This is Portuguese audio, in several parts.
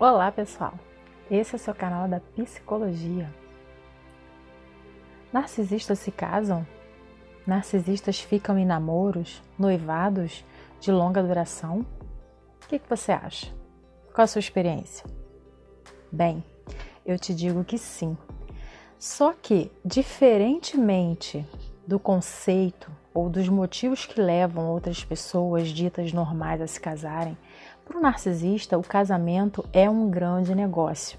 Olá, pessoal! Esse é o seu canal da Psicologia. Narcisistas se casam? Narcisistas ficam em namoros, noivados de longa duração? O que, que você acha? Qual a sua experiência? Bem, eu te digo que sim. Só que, diferentemente do conceito ou dos motivos que levam outras pessoas ditas normais a se casarem, para o narcisista, o casamento é um grande negócio.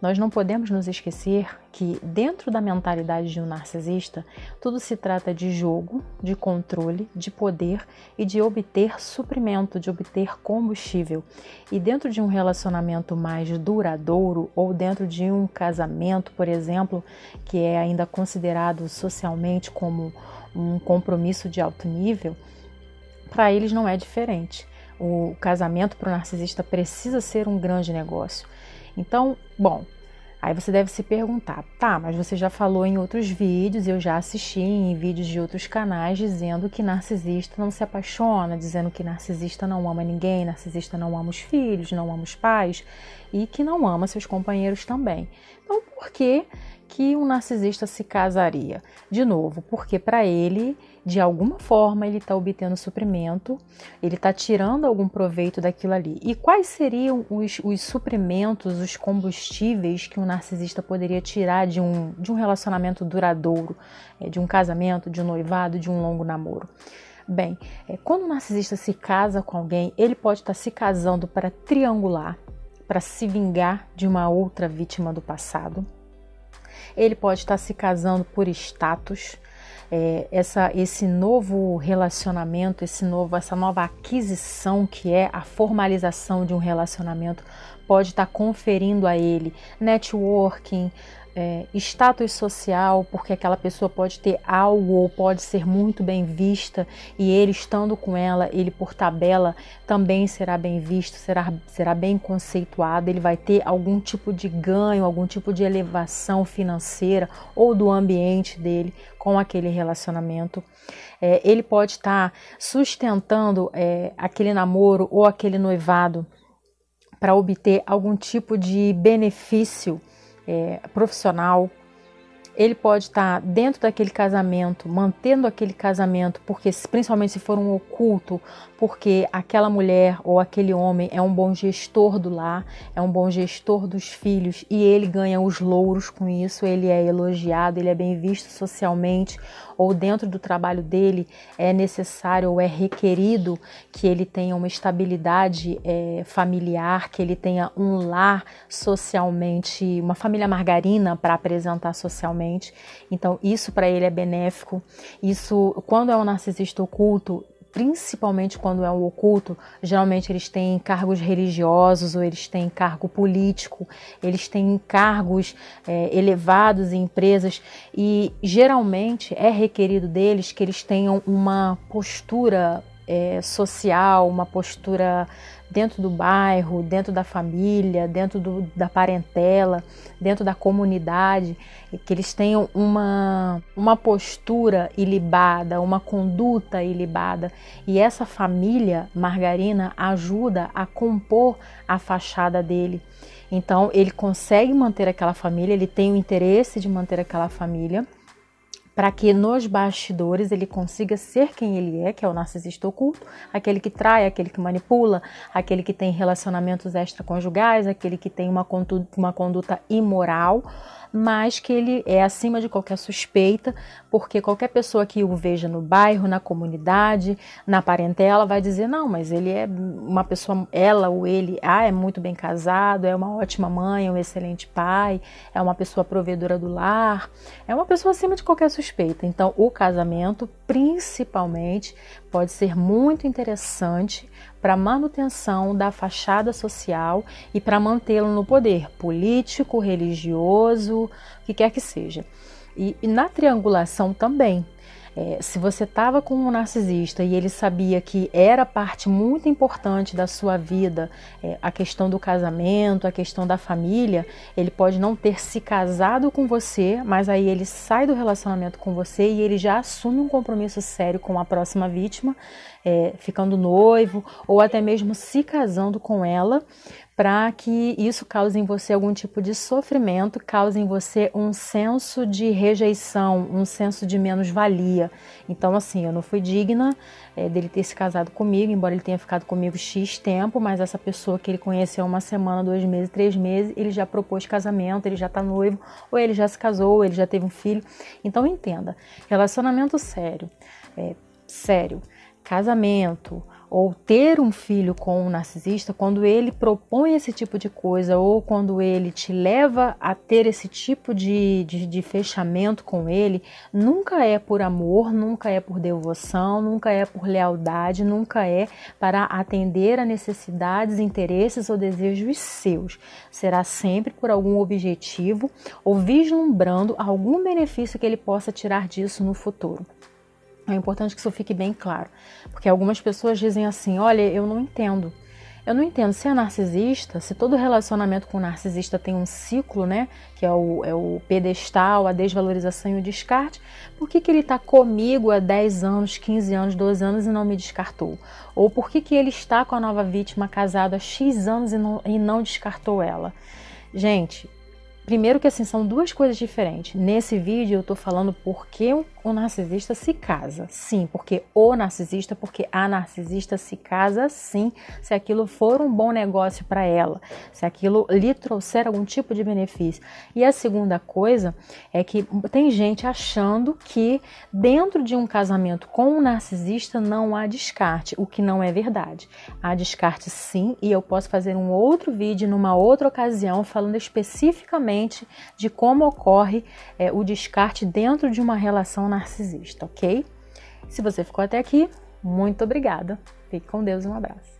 Nós não podemos nos esquecer que, dentro da mentalidade de um narcisista, tudo se trata de jogo, de controle, de poder e de obter suprimento, de obter combustível. E dentro de um relacionamento mais duradouro, ou dentro de um casamento, por exemplo, que é ainda considerado socialmente como um compromisso de alto nível, para eles não é diferente o casamento para o narcisista precisa ser um grande negócio. Então, bom, aí você deve se perguntar, tá, mas você já falou em outros vídeos, eu já assisti em vídeos de outros canais dizendo que narcisista não se apaixona, dizendo que narcisista não ama ninguém, narcisista não ama os filhos, não ama os pais e que não ama seus companheiros também. Então, por que que um narcisista se casaria? De novo, porque para ele, de alguma forma, ele está obtendo suprimento, ele está tirando algum proveito daquilo ali. E quais seriam os, os suprimentos, os combustíveis que um narcisista poderia tirar de um, de um relacionamento duradouro, é, de um casamento, de um noivado, de um longo namoro? Bem, é, quando o narcisista se casa com alguém, ele pode estar tá se casando para triangular, para se vingar de uma outra vítima do passado ele pode estar se casando por status. É, essa, esse novo relacionamento, esse novo, essa nova aquisição que é a formalização de um relacionamento pode estar conferindo a ele networking, é, status social, porque aquela pessoa pode ter algo ou pode ser muito bem vista e ele estando com ela, ele por tabela também será bem visto, será, será bem conceituado, ele vai ter algum tipo de ganho, algum tipo de elevação financeira ou do ambiente dele com aquele relacionamento. É, ele pode estar tá sustentando é, aquele namoro ou aquele noivado para obter algum tipo de benefício é, profissional, ele pode estar tá dentro daquele casamento, mantendo aquele casamento, porque principalmente se for um oculto, porque aquela mulher ou aquele homem é um bom gestor do lar, é um bom gestor dos filhos e ele ganha os louros com isso, ele é elogiado, ele é bem visto socialmente ou dentro do trabalho dele é necessário ou é requerido que ele tenha uma estabilidade é, familiar, que ele tenha um lar socialmente, uma família margarina para apresentar socialmente então, isso para ele é benéfico. Isso, quando é um narcisista oculto, principalmente quando é um oculto, geralmente eles têm cargos religiosos ou eles têm cargo político, eles têm cargos é, elevados em empresas e geralmente é requerido deles que eles tenham uma postura é, social, uma postura dentro do bairro, dentro da família, dentro do, da parentela, dentro da comunidade, que eles tenham uma, uma postura ilibada, uma conduta ilibada. E essa família margarina ajuda a compor a fachada dele. Então ele consegue manter aquela família, ele tem o interesse de manter aquela família para que nos bastidores ele consiga ser quem ele é, que é o narcisista oculto, aquele que trai, aquele que manipula, aquele que tem relacionamentos extraconjugais, aquele que tem uma conduta, uma conduta imoral, mas que ele é acima de qualquer suspeita, porque qualquer pessoa que o veja no bairro, na comunidade, na parentela, vai dizer: não, mas ele é uma pessoa, ela ou ele, ah, é muito bem casado, é uma ótima mãe, é um excelente pai, é uma pessoa provedora do lar, é uma pessoa acima de qualquer suspeita então, o casamento, principalmente, pode ser muito interessante para a manutenção da fachada social e para mantê-lo no poder político, religioso, o que quer que seja. E, e na triangulação também. É, se você estava com um narcisista e ele sabia que era parte muito importante da sua vida, é, a questão do casamento, a questão da família, ele pode não ter se casado com você, mas aí ele sai do relacionamento com você e ele já assume um compromisso sério com a próxima vítima, é, ficando noivo ou até mesmo se casando com ela, para que isso cause em você algum tipo de sofrimento, cause em você um senso de rejeição, um senso de menos-valia. Então, assim, eu não fui digna é, dele ter se casado comigo, embora ele tenha ficado comigo X tempo, mas essa pessoa que ele conheceu uma semana, dois meses, três meses, ele já propôs casamento, ele já tá noivo, ou ele já se casou, ou ele já teve um filho. Então, entenda: relacionamento sério, é, sério, casamento, ou ter um filho com um narcisista, quando ele propõe esse tipo de coisa ou quando ele te leva a ter esse tipo de, de, de, fechamento com ele, nunca é por amor, nunca é por devoção, nunca é por lealdade, nunca é para atender a necessidades, interesses ou desejos seus. Será sempre por algum objetivo ou vislumbrando algum benefício que ele possa tirar disso no futuro. É importante que isso fique bem claro, porque algumas pessoas dizem assim: olha, eu não entendo. Eu não entendo se é narcisista, se todo relacionamento com narcisista tem um ciclo, né? Que é o, é o pedestal, a desvalorização e o descarte. Por que, que ele está comigo há 10 anos, 15 anos, 12 anos e não me descartou? Ou por que, que ele está com a nova vítima casado há X anos e não, e não descartou ela? Gente, primeiro que assim, são duas coisas diferentes. Nesse vídeo eu estou falando por que um o narcisista se casa, sim, porque o narcisista, porque a narcisista se casa, sim, se aquilo for um bom negócio para ela, se aquilo lhe trouxer algum tipo de benefício. E a segunda coisa é que tem gente achando que dentro de um casamento com um narcisista não há descarte, o que não é verdade. Há descarte, sim, e eu posso fazer um outro vídeo numa outra ocasião falando especificamente de como ocorre é, o descarte dentro de uma relação narcisista, ok? Se você ficou até aqui, muito obrigada. Fique com Deus, um abraço.